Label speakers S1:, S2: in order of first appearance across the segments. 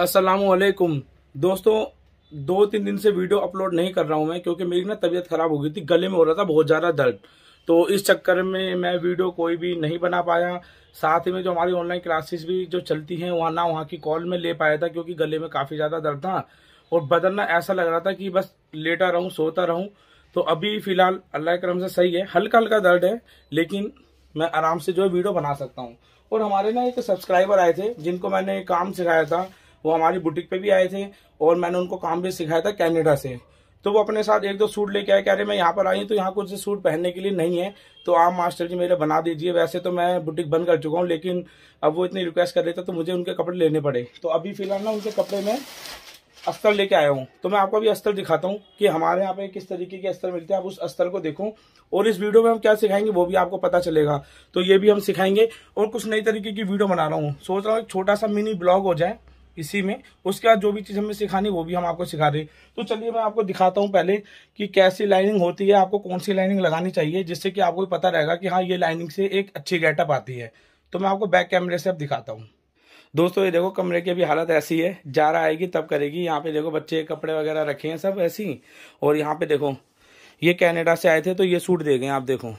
S1: असलकुम दोस्तों दो तीन दिन से वीडियो अपलोड नहीं कर रहा हूँ मैं क्योंकि मेरी ना तबीयत खराब हो गई थी गले में हो रहा था बहुत ज़्यादा दर्द तो इस चक्कर में मैं वीडियो कोई भी नहीं बना पाया साथ ही में जो हमारी ऑनलाइन क्लासेस भी जो चलती हैं वहाँ ना वहाँ की कॉल में ले पाया था क्योंकि गले में काफ़ी ज़्यादा दर्द था और बदलना ऐसा लग रहा था कि बस लेटा रहूँ सोता रहूँ तो अभी फ़िलहाल अल्लाह करम से सही है हल्का हल्का दर्द है लेकिन मैं आराम से जो है वीडियो बना सकता हूँ और हमारे ना एक सब्सक्राइबर आए थे जिनको मैंने काम सिखाया था वो हमारी बुटीक पे भी आए थे और मैंने उनको काम भी सिखाया था कैनेडा से तो वो अपने साथ एक दो सूट लेके आए कह रहे मैं यहाँ पर आई हूँ तो यहाँ कुछ सूट पहनने के लिए नहीं है तो आप मास्टर जी मेरे बना दीजिए वैसे तो मैं बुटीक बंद कर चुका हूँ लेकिन अब वो इतनी रिक्वेस्ट कर रहे थे तो मुझे उनके कपड़े लेने पड़े तो अभी फिलहाल ना उनके कपड़े में अस्तर लेके आया हूँ तो मैं आपको अभी अस्तर दिखाता हूँ कि हमारे यहाँ पे किस तरीके के अस्तर मिलते हैं आप उस अस्तर को देखो और इस वीडियो में हम क्या सिखाएंगे वो भी आपको पता चलेगा तो ये भी हम सिखाएंगे और कुछ नई तरीके की वीडियो बना रहा हूँ सोच रहा हूँ छोटा सा मिनी ब्लॉग हो जाए इसी में उसके बाद जो भी चीज़ हमें सिखानी वो भी हम आपको सिखा रहे तो चलिए मैं आपको दिखाता हूँ पहले कि कैसी लाइनिंग होती है आपको कौन सी लाइनिंग लगानी चाहिए जिससे कि आपको पता रहेगा कि हाँ ये लाइनिंग से एक अच्छी गेटअप आती है तो मैं आपको बैक कैमरे से अब दिखाता हूँ दोस्तों ये देखो कमरे की अभी हालत ऐसी है जा रहा आएगी तब करेगी यहाँ पे देखो बच्चे कपड़े वगैरह रखे हैं सब ऐसी और यहाँ पे देखो ये कनाडा से आए थे तो ये सूट दे गए आप देखो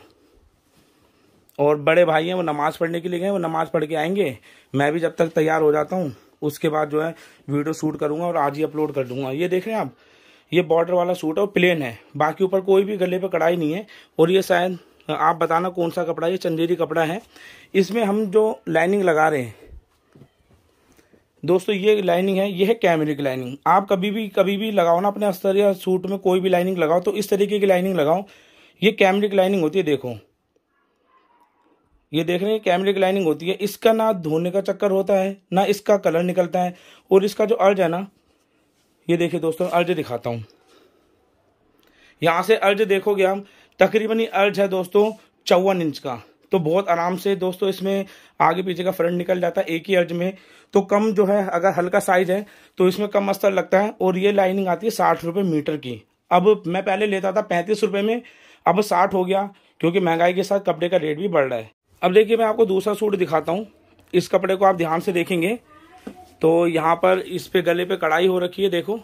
S1: और बड़े भाई हैं वो नमाज़ पढ़ने के लिए गए वो नमाज़ पढ़ के आएंगे मैं भी जब तक तैयार हो जाता हूँ उसके बाद जो है वीडियो शूट करूंगा और आज ही अपलोड कर दूंगा ये देख रहे हैं आप ये बॉर्डर वाला सूट है और प्लेन है बाकी ऊपर कोई भी गले पर कढ़ाई नहीं है और ये शायद आप बताना कौन सा कपड़ा ये चंदेरी कपड़ा है इसमें हम जो लाइनिंग लगा रहे हैं दोस्तों ये लाइनिंग है ये है कैमरे की लाइनिंग आप कभी भी कभी भी लगाओ ना अपने अस्तर या सूट में कोई भी लाइनिंग लगाओ तो इस तरीके की लाइनिंग लगाओ ये कैमरे की लाइनिंग होती है देखो ये देख रहे हैं कैमरे की लाइनिंग होती है इसका ना धोने का चक्कर होता है ना इसका कलर निकलता है और इसका जो अर्ज है ना ये देखिए दोस्तों अर्ज दिखाता हूँ यहाँ से अर्ज देखोगे हम तकरीबन ये अर्ज है दोस्तों चौवन इंच का तो बहुत आराम से दोस्तों इसमें आगे पीछे का फ्रंट निकल जाता है एक ही अर्ज में तो कम जो है अगर हल्का साइज है तो इसमें कम अस्तर लगता है और ये लाइनिंग आती है साठ रुपये मीटर की अब मैं पहले लेता था पैंतीस रुपये में अब साठ हो गया क्योंकि महंगाई के साथ कपड़े का रेट भी बढ़ रहा है अब देखिए मैं आपको दूसरा सूट दिखाता हूँ इस कपड़े को आप ध्यान से देखेंगे तो यहाँ पर इस पे गले पे कढ़ाई हो रखी है देखो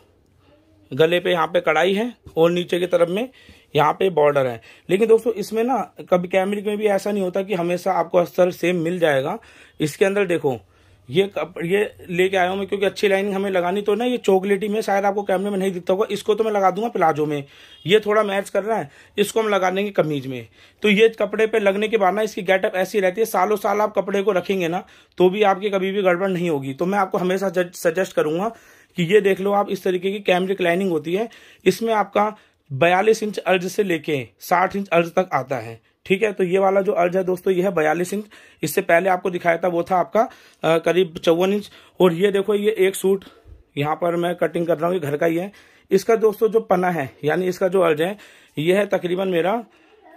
S1: गले पे यहाँ पे कढ़ाई है और नीचे की तरफ में यहाँ पे बॉर्डर है लेकिन दोस्तों इसमें ना कभी कैमरिक में भी ऐसा नहीं होता कि हमेशा आपको अस्तर सेम मिल जाएगा इसके अंदर देखो ये कप, ये लेके आया हूँ मैं क्योंकि अच्छी लाइनिंग हमें लगानी तो ना ये चॉकलेटी में शायद आपको कैमरे में नहीं दिखता होगा इसको तो मैं लगा दूंगा प्लाजो में ये थोड़ा मैच कर रहा है इसको हम लगा देंगे कमीज में तो ये कपड़े पे लगने के बाद ना इसकी गेटअप ऐसी रहती है सालों साल आप कपड़े को रखेंगे ना तो भी आपकी कभी भी गड़बड़ नहीं होगी तो मैं आपको हमेशा सजेस्ट करूंगा कि ये देख लो आप इस तरीके की कैमरिक लाइनिंग होती है इसमें आपका बयालीस इंच अर्ज से लेके साठ इंच अर्ज तक आता है ठीक है तो ये वाला जो अर्ज है दोस्तों ये है बयालीस इंच इससे पहले आपको दिखाया था वो था आपका आ, करीब चौवन इंच और ये देखो ये एक सूट यहाँ पर मैं कटिंग कर रहा हूँ ये घर का ही है इसका दोस्तों जो पना है यानी इसका जो अर्ज है यह है तकरीबन मेरा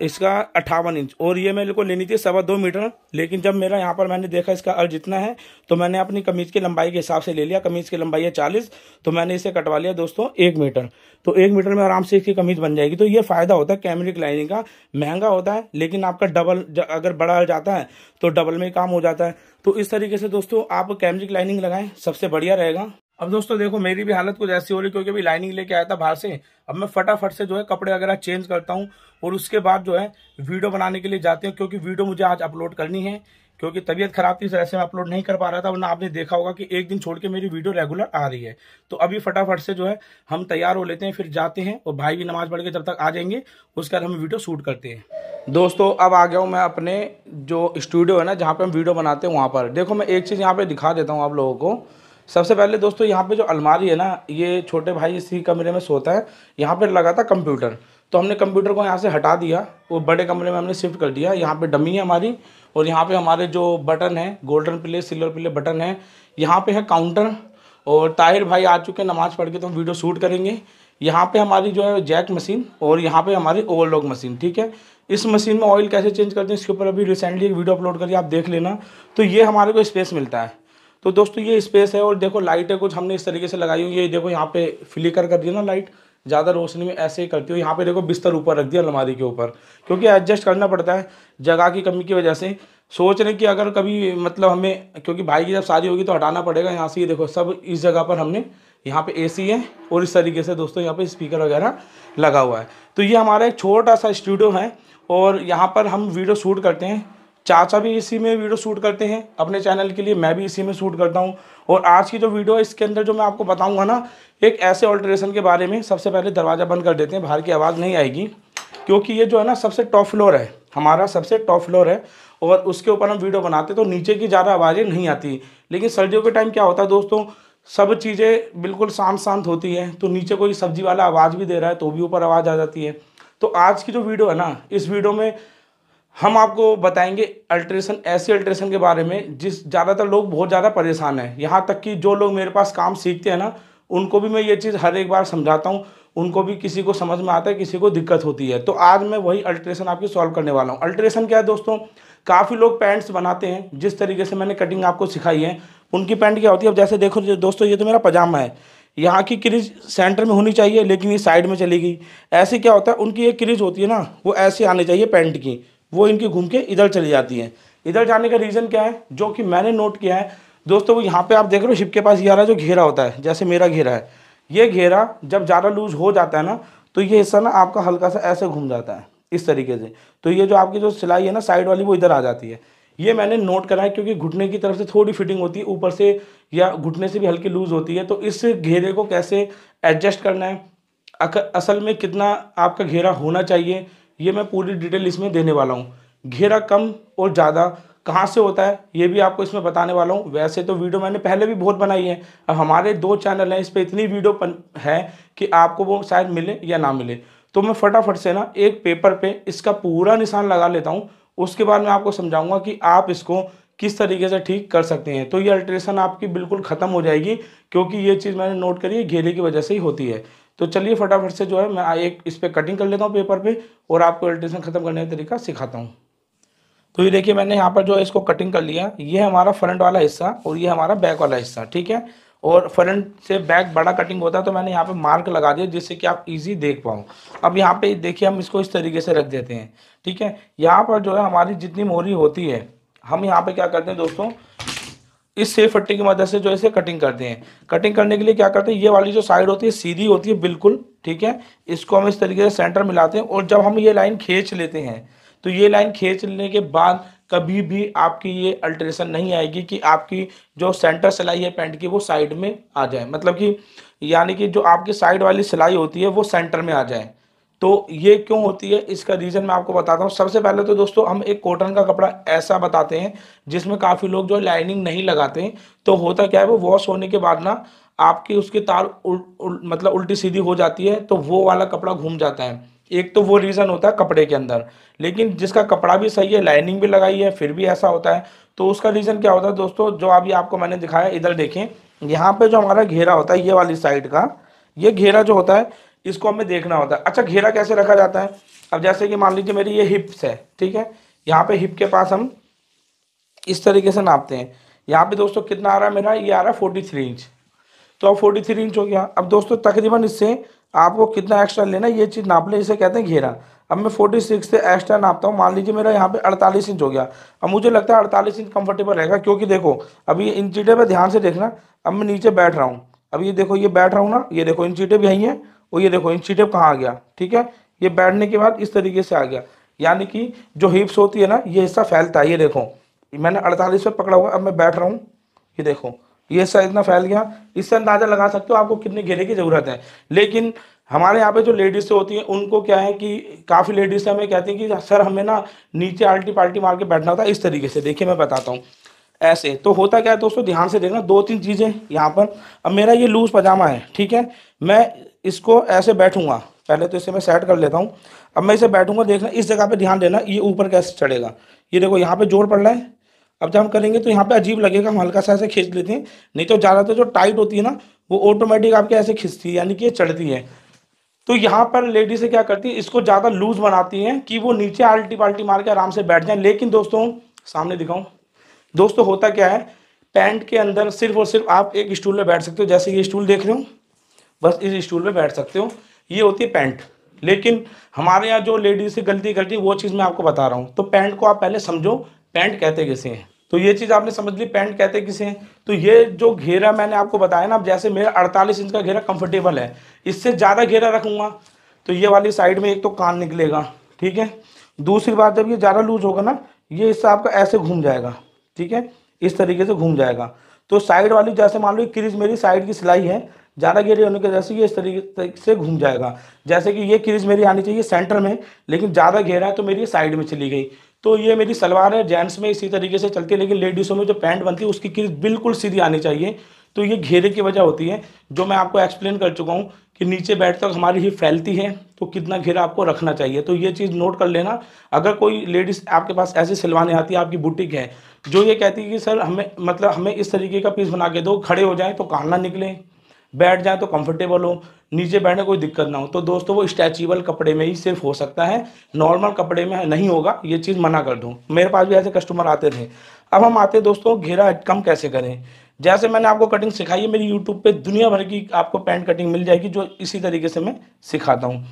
S1: इसका अट्ठावन इंच और ये मेरे को लेनी थी सवा दो मीटर लेकिन जब मेरा यहाँ पर मैंने देखा इसका अर्ज इतना है तो मैंने अपनी कमीज़ की लंबाई के हिसाब से ले लिया कमीज़ की लंबाई है चालीस तो मैंने इसे कटवा लिया दोस्तों एक मीटर तो एक मीटर में आराम से इसकी कमीज़ बन जाएगी तो ये फ़ायदा होता है कैमरिक लाइनिंग का महंगा होता है लेकिन आपका डबल अगर बड़ा अर्ज आता है तो डबल में काम हो जाता है तो इस तरीके से दोस्तों आप कैमरिक लाइनिंग लगाएं सबसे बढ़िया रहेगा अब दोस्तों देखो मेरी भी हालत कुछ ऐसी हो रही क्योंकि अभी लाइनिंग लेके आया था बाहर से अब मैं फटाफट से जो है कपड़े वगैरह चेंज करता हूँ और उसके बाद जो है वीडियो बनाने के लिए जाते हैं क्योंकि वीडियो मुझे आज अपलोड करनी है क्योंकि तबीयत खराब थी ऐसे मैं अपलोड नहीं कर पा रहा था वरना आपने देखा होगा कि एक दिन छोड़ के मेरी वीडियो रेगुलर आ रही है तो अभी फटाफट से जो है हम तैयार हो लेते हैं फिर जाते हैं और भाई भी नमाज पढ़ के जब तक आ जाएंगे उसके बाद हम वीडियो शूट करते हैं दोस्तों अब आ गया हूँ मैं अपने जो स्टूडियो है ना जहाँ पर हम वीडियो बनाते हैं वहाँ पर देखो मैं एक चीज़ यहाँ पर दिखा देता हूँ आप लोगों को सबसे पहले दोस्तों यहाँ पे जो अलमारी है ना ये छोटे भाई इसी कमरे में सोता है यहाँ पे लगा था कंप्यूटर तो हमने कंप्यूटर को यहाँ से हटा दिया वो बड़े कमरे में हमने शिफ्ट कर दिया यहाँ पे डमी है हमारी और यहाँ पे हमारे जो बटन है गोल्डन पिले सिल्वर पिले बटन है यहाँ पे है काउंटर और ताहिर भाई आ चुके नमाज़ पढ़ के तो हम वीडियो शूट करेंगे यहाँ पे हमारी जो है जैक मशीन और यहाँ पे हमारी ओवरलॉक मशीन ठीक है इस मशीन में ऑयल कैसे चेंज करते हैं इसके ऊपर अभी रिसेंटली एक वीडियो अपलोड करिए आप देख लेना तो ये हमारे को स्पेस मिलता है तो दोस्तों ये स्पेस है और देखो लाइट है कुछ हमने इस तरीके से लगाई हुई है देखो यहाँ पे फ्लिकर कर दिया ना लाइट ज़्यादा रोशनी में ऐसे ही करती हो यहाँ पे देखो बिस्तर ऊपर रख दिया अलमारी के ऊपर क्योंकि एडजस्ट करना पड़ता है जगह की कमी की वजह से सोच रहे कि अगर कभी मतलब हमें क्योंकि भाई की जब शादी होगी तो हटाना पड़ेगा यहाँ से ये देखो सब इस जगह पर हमने यहाँ पे एसी है और इस तरीके से दोस्तों यहाँ पे स्पीकर वगैरह लगा हुआ है तो ये हमारा एक छोटा सा स्टूडियो है और यहाँ पर हम वीडियो शूट करते हैं चाचा भी इसी में वीडियो शूट करते हैं अपने चैनल के लिए मैं भी इसी में शूट करता हूँ और आज की जो वीडियो है इसके अंदर जो मैं आपको बताऊँगा ना एक ऐसे ऑल्ट्रेशन के बारे में सबसे पहले दरवाज़ा बंद कर देते हैं बाहर की आवाज़ नहीं आएगी क्योंकि ये जो है ना सबसे टॉप फ्लोर है हमारा सबसे टॉप फ्लोर है और उसके ऊपर हम वीडियो बनाते तो नीचे की ज़्यादा आवाज़ें नहीं आती लेकिन सर्दियों के टाइम क्या होता है दोस्तों सब चीज़ें बिल्कुल शांत शांत होती हैं तो नीचे कोई सब्जी वाला आवाज़ भी दे रहा है तो भी ऊपर आवाज़ आ जाती है तो आज की जो वीडियो है ना इस वीडियो में हम आपको बताएंगे अल्ट्रेशन ऐसे अल्ट्रेशन के बारे में जिस ज़्यादातर लोग बहुत ज़्यादा परेशान हैं यहाँ तक कि जो लोग मेरे पास काम सीखते हैं ना उनको भी मैं ये चीज़ हर एक बार समझाता हूँ उनको भी किसी को समझ में आता है किसी को दिक्कत होती है तो आज मैं वही अल्ट्रेशन आपकी सॉल्व करने वाला हूँ अल्ट्रेशन क्या है दोस्तों काफ़ी लोग पैंट्स बनाते हैं जिस तरीके से मैंने कटिंग आपको सिखाई है उनकी पैंट क्या होती है अब जैसे देखो दोस्तों ये तो मेरा पजामा है यहाँ की क्रिज सेंटर में होनी चाहिए लेकिन ये साइड में चली गई ऐसे क्या होता है उनकी ये क्रिज होती है ना वो ऐसे आनी चाहिए पैंट की वो इनकी घूम के इधर चली जाती हैं इधर जाने का रीज़न क्या है जो कि मैंने नोट किया है दोस्तों वो यहाँ पे आप देख रहे हो शिप के पास ये आ रहा है जो घेरा होता है जैसे मेरा घेरा है ये घेरा जब ज़्यादा लूज हो जाता है ना तो ये हिस्सा ना आपका हल्का सा ऐसे घूम जाता है इस तरीके से तो ये जो आपकी जो सिलाई है ना साइड वाली वो इधर आ जाती है ये मैंने नोट करा है क्योंकि घुटने की तरफ से थोड़ी फिटिंग होती है ऊपर से या घुटने से भी हल्की लूज़ होती है तो इस घेरे को कैसे एडजस्ट करना है असल में कितना आपका घेरा होना चाहिए ये मैं पूरी डिटेल इसमें देने वाला हूँ घेरा कम और ज़्यादा कहाँ से होता है ये भी आपको इसमें बताने वाला हूँ वैसे तो वीडियो मैंने पहले भी बहुत बनाई है अब हमारे दो चैनल हैं इस पर इतनी वीडियो पन, है कि आपको वो शायद मिले या ना मिले तो मैं फटाफट से ना एक पेपर पे इसका पूरा निशान लगा लेता हूँ उसके बाद मैं आपको समझाऊंगा कि आप इसको किस तरीके से ठीक कर सकते हैं तो ये अल्ट्रेशन आपकी बिल्कुल ख़त्म हो जाएगी क्योंकि ये चीज़ मैंने नोट करी है घेरे की वजह से ही होती है तो चलिए फटाफट से जो है मैं एक इस पर कटिंग कर लेता हूँ पेपर पे और आपको अल्ट्रेशन खत्म करने का तरीका सिखाता हूँ तो ये देखिए मैंने यहाँ पर जो है इसको कटिंग कर लिया ये हमारा फ्रंट वाला हिस्सा और ये हमारा बैक वाला हिस्सा ठीक है और फ्रंट से बैक बड़ा कटिंग होता है तो मैंने यहाँ पे मार्क लगा दिया जिससे कि आप इजी देख पाओ अब यहाँ पे देखिए हम इसको इस तरीके से रख देते हैं ठीक है यहाँ पर जो है हमारी जितनी मोहरी होती है हम यहाँ पे क्या करते हैं दोस्तों इस सेफ फट्टी की मदद से जो इसे कटिंग करते हैं कटिंग करने के लिए क्या करते हैं ये वाली जो साइड होती है सीधी होती है बिल्कुल ठीक है इसको हम इस तरीके से सेंटर मिलाते हैं और जब हम ये लाइन खींच लेते हैं तो ये लाइन खींच लेने के बाद कभी भी आपकी ये अल्ट्रेशन नहीं आएगी कि आपकी जो सेंटर सिलाई है पेंट की वो साइड में आ जाए मतलब कि यानी कि जो आपकी साइड वाली सिलाई होती है वो सेंटर में आ जाए तो ये क्यों होती है इसका रीज़न मैं आपको बताता हूँ सबसे पहले तो दोस्तों हम एक कॉटन का कपड़ा ऐसा बताते हैं जिसमें काफ़ी लोग जो लाइनिंग नहीं लगाते हैं तो होता क्या है वो वॉश होने के बाद ना आपकी उसकी तार उल, उल, मतलब उल्टी सीधी हो जाती है तो वो वाला कपड़ा घूम जाता है एक तो वो रीज़न होता है कपड़े के अंदर लेकिन जिसका कपड़ा भी सही है लाइनिंग भी लगाई है फिर भी ऐसा होता है तो उसका रीज़न क्या होता है दोस्तों जो अभी आपको मैंने दिखाया इधर देखें यहाँ पे जो हमारा घेरा होता है ये वाली साइड का ये घेरा जो होता है इसको हमें देखना होता है अच्छा घेरा कैसे रखा जाता है अब जैसे कि मान लीजिए मेरी ये हिप्स है ठीक है यहाँ पे हिप के पास हम इस तरीके से नापते हैं यहाँ पे दोस्तों कितना आ रहा है मेरा ये आ रहा है फोर्टी थ्री इंच तो अब फोर्टी थ्री इंच हो गया अब दोस्तों तकरीबन इससे आपको कितना एक्स्ट्रा लेना ये चीज़ नाप ले इसे कहते हैं घेरा अब मैं फोर्टी सिक्स से एक्स्ट्रा नापता हूँ मान लीजिए मेरा यहाँ पे अड़तालीस इंच हो गया अब मुझे लगता है अड़तालीस इंच कम्फर्टेबल रहेगा क्योंकि देखो अभी इन चीटें पर ध्यान से देखना अब मैं नीचे बैठ रहा हूँ अब ये देखो ये बैठ रहा हूँ ना ये देखो इन चीटें भी आई हैं और ये देखो इंचीटिव कहाँ आ गया ठीक है ये बैठने के बाद इस तरीके से आ गया यानी कि जो हिप्स होती है ना ये हिस्सा फैलता है ये देखो मैंने अड़तालीस पे पकड़ा हुआ अब मैं बैठ रहा हूँ ये देखो ये हिस्सा इतना फैल गया इससे अंदाज़ा लगा सकते हो आपको कितने घेरे की ज़रूरत है लेकिन हमारे यहाँ पे जो लेडीज़ होती हैं उनको क्या है कि काफ़ी लेडीज़ हमें कहती हैं कि सर हमें ना नीचे आल्टी पाल्टी मार के बैठना होता है इस तरीके से देखिए मैं बताता हूँ ऐसे तो होता क्या है दोस्तों ध्यान से देखना दो तीन चीज़ें यहाँ पर अब मेरा ये लूज़ पजामा है ठीक है मैं इसको ऐसे बैठूंगा पहले तो इसे मैं सेट कर लेता हूँ अब मैं इसे बैठूंगा देखना इस जगह पे ध्यान देना ये ऊपर कैसे चढ़ेगा ये देखो यहाँ पे जोर पड़ रहा है अब जब हम करेंगे तो यहाँ पे अजीब लगेगा हम हल्का सा ऐसे खींच लेते हैं नहीं तो ज़्यादातर जो टाइट होती है ना वो ऑटोमेटिक आपके ऐसे खींचती है यानी कि ये चढ़ती है तो यहाँ पर लेडी से क्या करती है इसको ज़्यादा लूज़ बनाती हैं कि वो नीचे आल्टी पाल्टी मार के आराम से बैठ जाए लेकिन दोस्तों सामने दिखाऊँ दोस्तों होता क्या है पैंट के अंदर सिर्फ और सिर्फ आप एक स्टूल में बैठ सकते हो जैसे ये स्टूल देख रहे हो बस इस स्टूल में बैठ सकते हो ये होती है पैंट लेकिन हमारे यहाँ जो लेडीज से गलती करती है वो चीज़ मैं आपको बता रहा हूँ तो पैंट को आप पहले समझो पैंट कहते किसे हैं तो ये चीज़ आपने समझ ली पैंट कहते किसे हैं तो ये जो घेरा मैंने आपको बताया ना जैसे मेरा अड़तालीस इंच का घेरा कंफर्टेबल है इससे ज़्यादा घेरा रखूँगा तो ये वाली साइड में एक तो कान निकलेगा ठीक है दूसरी बात जब ये ज़्यादा लूज होगा ना ये हिस्सा आपका ऐसे घूम जाएगा ठीक है इस तरीके से घूम जाएगा तो साइड वाली जैसे मान लो क्रीज मेरी साइड की सिलाई है ज़्यादा गहरी होने की वजह से ये इस तरीके से घूम जाएगा जैसे कि ये क्रीज मेरी आनी चाहिए सेंटर में लेकिन ज़्यादा घेरा है तो मेरी साइड में चली गई तो ये मेरी सलवार है जेंट्स में इसी तरीके से चलती है लेकिन लेडीज़ों में जो पैंट बनती है उसकी क्रीज बिल्कुल सीधी आनी चाहिए तो ये घेरे की वजह होती है जो मैं आपको एक्सप्लेन कर चुका हूँ कि नीचे बैठ तक हमारी ही फैलती है तो कितना घेरा आपको रखना चाहिए तो ये चीज़ नोट कर लेना अगर कोई लेडीज़ आपके पास ऐसे सिलवाने आती है आपकी बुटीक है जो ये कहती है कि सर हमें मतलब हमें इस तरीके का पीस बना के दो खड़े हो जाएँ तो कान ना निकलें बैठ जाएँ तो कंफर्टेबल हो नीचे बैठने कोई दिक्कत ना हो तो दोस्तों वो स्ट्रेचेबल कपड़े में ही सिर्फ हो सकता है नॉर्मल कपड़े में नहीं होगा ये चीज़ मना कर दूँ मेरे पास भी ऐसे कस्टमर आते थे अब हम आते दोस्तों घेरा कम कैसे करें जैसे मैंने आपको कटिंग सिखाई है मेरी यूट्यूब पे दुनिया भर की आपको पैंट कटिंग मिल जाएगी जो इसी तरीके से मैं सिखाता हूँ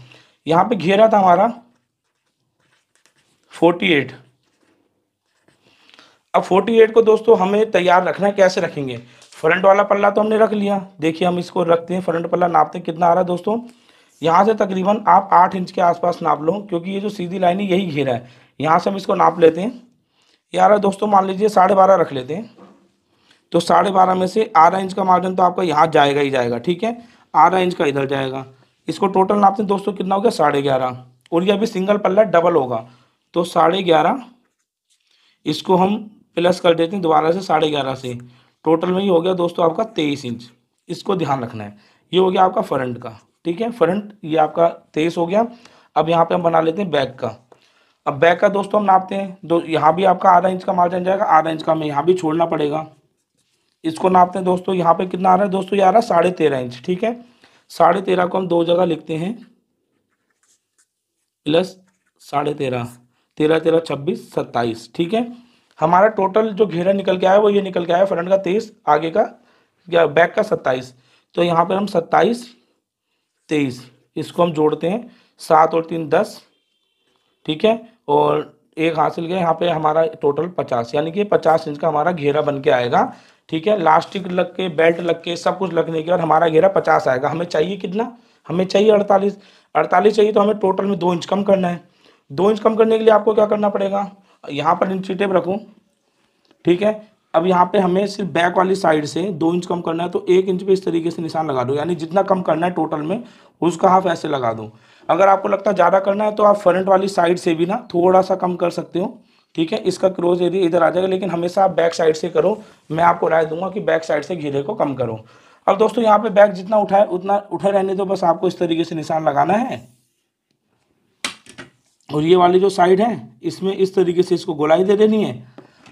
S1: यहाँ पे घेरा था हमारा फोर्टी एट अब फोर्टी एट को दोस्तों हमें तैयार रखना है कैसे रखेंगे फ्रंट वाला पल्ला तो हमने रख लिया देखिए हम इसको रखते हैं फ्रंट पल्ला नापते कितना आ रहा है दोस्तों यहाँ से तकरीबन आप आठ इंच के आसपास नाप लो क्योंकि ये जो सीधी लाइन है यही घेरा है यहाँ से हम इसको नाप लेते हैं यार दोस्तों मान लीजिए साढ़े बारह रख लेते हैं तो साढ़े बारह में से आधा इंच का मार्जिन तो आपका यहाँ जाएगा ही जाएगा ठीक है आधा इंच का इधर जाएगा इसको टोटल नापते हैं दोस्तों कितना हो गया साढ़े ग्यारह और ये अभी सिंगल पल्ला डबल होगा तो साढ़े ग्यारह इसको हम प्लस कर देते हैं दोबारा से साढ़े ग्यारह से टोटल में ही हो गया दोस्तों आपका तेईस इंच इसको ध्यान रखना है ये हो गया आपका फ्रंट का ठीक है फ्रंट ये आपका तेईस हो गया अब यहाँ पर हम बना लेते हैं बैक का अब बैक का दोस्तों हम नापते हैं दो यहाँ भी आपका आधा इंच का मार्जिन जाएगा आधा इंच का हमें यहाँ भी छोड़ना पड़ेगा इसको नापते हैं दोस्तों यहाँ पे कितना आ रहा है दोस्तों ये आ रहा है साढ़े तेरह इंच ठीक है साढ़े तेरह को हम दो जगह लिखते हैं प्लस साढ़े तेरह तेरह तेरह छब्बीस सत्ताईस ठीक है हमारा टोटल जो घेरा निकल के आया वो ये निकल के आया फ्रंट का तेईस आगे का या बैक का सत्ताईस तो यहाँ पर हम सत्ताईस तेईस इसको हम जोड़ते हैं सात और तीन दस ठीक है और एक हासिल किया यहाँ पे हमारा टोटल पचास यानी कि पचास इंच का हमारा घेरा बन के आएगा ठीक है लास्टिक लग के बेल्ट लग के सब कुछ लगने के बाद हमारा घेरा पचास आएगा हमें चाहिए कितना हमें चाहिए अड़तालीस अड़तालीस चाहिए तो हमें टोटल में दो इंच कम करना है दो इंच कम करने के लिए आपको क्या करना पड़ेगा यहाँ पर इंची टेप रखूँ ठीक है अब यहाँ पे हमें सिर्फ बैक वाली साइड से दो इंच कम करना है तो एक इंच पे इस तरीके से निशान लगा दो यानी जितना कम करना है टोटल में उसका हाफ ऐसे लगा दो अगर आपको लगता है ज़्यादा करना है तो आप फ्रंट वाली साइड से भी ना थोड़ा सा कम कर सकते हो ठीक है इसका क्रोज एरिया इधर आ जाएगा लेकिन हमेशा आप बैक साइड से करो मैं आपको राय दूंगा कि बैक साइड से घेरे को कम करो अब दोस्तों यहाँ पे बैक जितना उठाए उतना उठे रहने दो बस आपको इस तरीके से निशान लगाना है और ये वाली जो साइड है इसमें इस तरीके से इसको गोलाई दे देनी है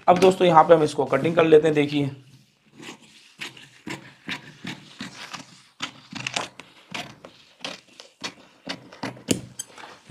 S1: अब दोस्तों यहाँ पे हम इसको कटिंग कर लेते हैं देखिए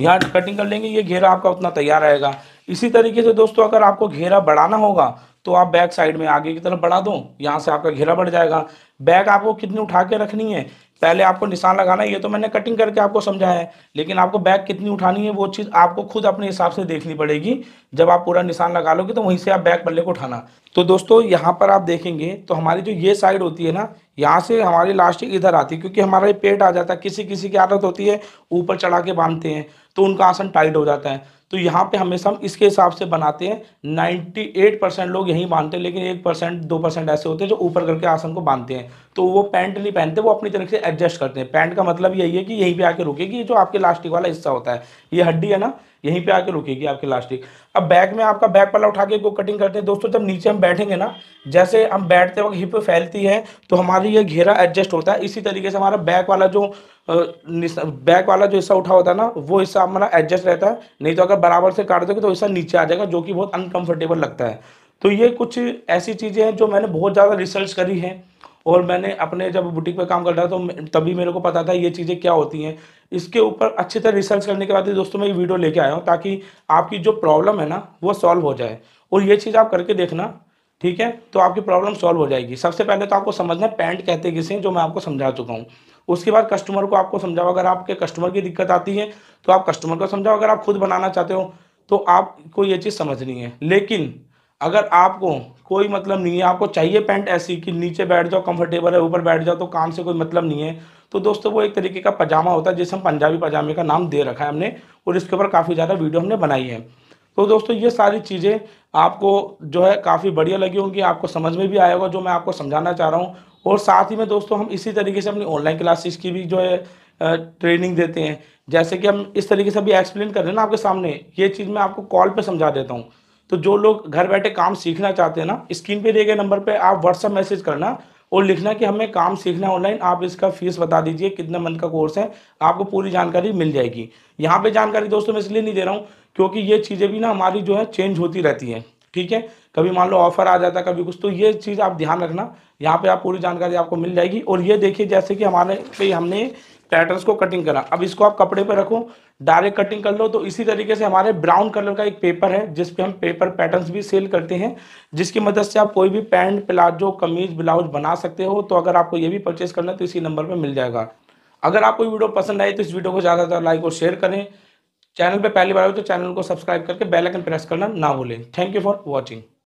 S1: यहाँ कटिंग कर लेंगे ये घेरा आपका उतना तैयार रहेगा इसी तरीके से दोस्तों अगर आपको घेरा बढ़ाना होगा तो आप बैक साइड में आगे की तरफ बढ़ा दो यहाँ से आपका घेरा बढ़ जाएगा बैग आपको कितनी उठा के रखनी है पहले आपको निशान लगाना है ये तो मैंने कटिंग करके आपको समझाया है लेकिन आपको बैग कितनी उठानी है वो चीज़ आपको खुद अपने हिसाब से देखनी पड़ेगी जब आप पूरा निशान लगा लोगे तो वहीं से आप बैग बल्ले को उठाना तो दोस्तों यहाँ पर आप देखेंगे तो हमारी जो ये साइड होती है ना यहाँ से हमारी लास्टिक इधर आती है क्योंकि हमारा ये पेट आ जाता है किसी किसी की आदत होती है ऊपर चढ़ा के बांधते हैं तो उनका आसन टाइट हो जाता है तो यहाँ पे हमेशा हम इसके हिसाब से बनाते हैं नाइन्टी एट परसेंट लोग यहीं बांधते हैं लेकिन एक परसेंट दो परसेंट ऐसे होते हैं जो ऊपर करके आसन को बांधते हैं तो वो पैंट नहीं पहनते वो अपनी तरीके से एडजस्ट करते हैं पैंट का मतलब यही है कि यहीं पर आके रुके जो आपके लास्टिक वाला हिस्सा होता है ये हड्डी है ना यहीं पे आके रुकेगी आपकी लास्टिक अब बैक में आपका बैक पल्ला उठा के को कटिंग करते हैं दोस्तों जब नीचे हम बैठेंगे ना जैसे हम बैठते वक्त हिप फैलती है तो हमारी ये घेरा एडजस्ट होता है इसी तरीके से हमारा बैक वाला जो बैक वाला जो हिस्सा उठा होता है ना वो हिस्सा हमारा एडजस्ट रहता है नहीं तो अगर बराबर से काट दोगे तो हिस्सा नीचे आ जाएगा जो कि बहुत अनकम्फर्टेबल लगता है तो ये कुछ ऐसी चीज़ें हैं जो मैंने बहुत ज़्यादा रिसर्च करी हैं और मैंने अपने जब बुटीक पे काम कर रहा था तो तभी मेरे को पता था ये चीज़ें क्या होती हैं इसके ऊपर अच्छी तरह रिसर्च करने के बाद ही दोस्तों मैं ये वीडियो लेके आया हूँ ताकि आपकी जो प्रॉब्लम है ना वो सॉल्व हो जाए और ये चीज़ आप करके देखना ठीक है तो आपकी प्रॉब्लम सॉल्व हो जाएगी सबसे पहले तो आपको समझना है पैंट कहते किसे जो मैं आपको समझा चुका हूँ उसके बाद कस्टमर को आपको समझाओ अगर आपके कस्टमर की दिक्कत आती है तो आप कस्टमर को समझाओ अगर आप खुद बनाना चाहते हो तो आपको ये चीज़ समझनी है लेकिन अगर आपको कोई मतलब नहीं है आपको चाहिए पैंट ऐसी कि नीचे बैठ जाओ कंफर्टेबल है ऊपर बैठ जाओ तो काम से कोई मतलब नहीं है तो दोस्तों वो एक तरीके का पजामा होता है जिसे हम पंजाबी पजामे का नाम दे रखा है हमने और इसके ऊपर काफ़ी ज़्यादा वीडियो हमने बनाई है तो दोस्तों ये सारी चीज़ें आपको जो है काफ़ी बढ़िया लगी होंगी आपको समझ में भी आएगा जो मैं आपको समझाना चाह रहा हूँ और साथ ही में दोस्तों हम इसी तरीके से अपनी ऑनलाइन क्लासेस की भी जो है ट्रेनिंग देते हैं जैसे कि हम इस तरीके से अभी एक्सप्लेन कर रहे हैं ना आपके सामने ये चीज़ मैं आपको कॉल पर समझा देता हूँ तो जो लोग घर बैठे काम सीखना चाहते हैं ना स्क्रीन पे दिए गए नंबर पे आप व्हाट्सअप मैसेज करना और लिखना कि हमें काम सीखना ऑनलाइन आप इसका फीस बता दीजिए कितना मंथ का कोर्स है आपको पूरी जानकारी मिल जाएगी यहाँ पे जानकारी दोस्तों मैं इसलिए नहीं दे रहा हूँ क्योंकि ये चीज़ें भी ना हमारी जो है चेंज होती रहती हैं ठीक है कभी मान लो ऑफर आ जाता है कभी कुछ तो ये चीज़ आप ध्यान रखना यहाँ पे आप पूरी जानकारी आपको मिल जाएगी और ये देखिए जैसे कि हमारे पे हमने पैटर्न्स को कटिंग करा अब इसको आप कपड़े पर रखो डायरेक्ट कटिंग कर लो तो इसी तरीके से हमारे ब्राउन कलर का एक पेपर है जिस पे हम पेपर पैटर्न्स भी सेल करते हैं जिसकी मदद से आप कोई भी पैंट प्लाजो कमीज ब्लाउज बना सकते हो तो अगर आपको ये भी परचेज करना है तो इसी नंबर पर मिल जाएगा अगर आपको वीडियो पसंद आए तो इस वीडियो को ज़्यादा लाइक और शेयर करें चैनल पे पहली बार हो तो चैनल को सब्सक्राइब करके बेल आइकन प्रेस करना ना भूलें थैंक यू फॉर वॉचिंग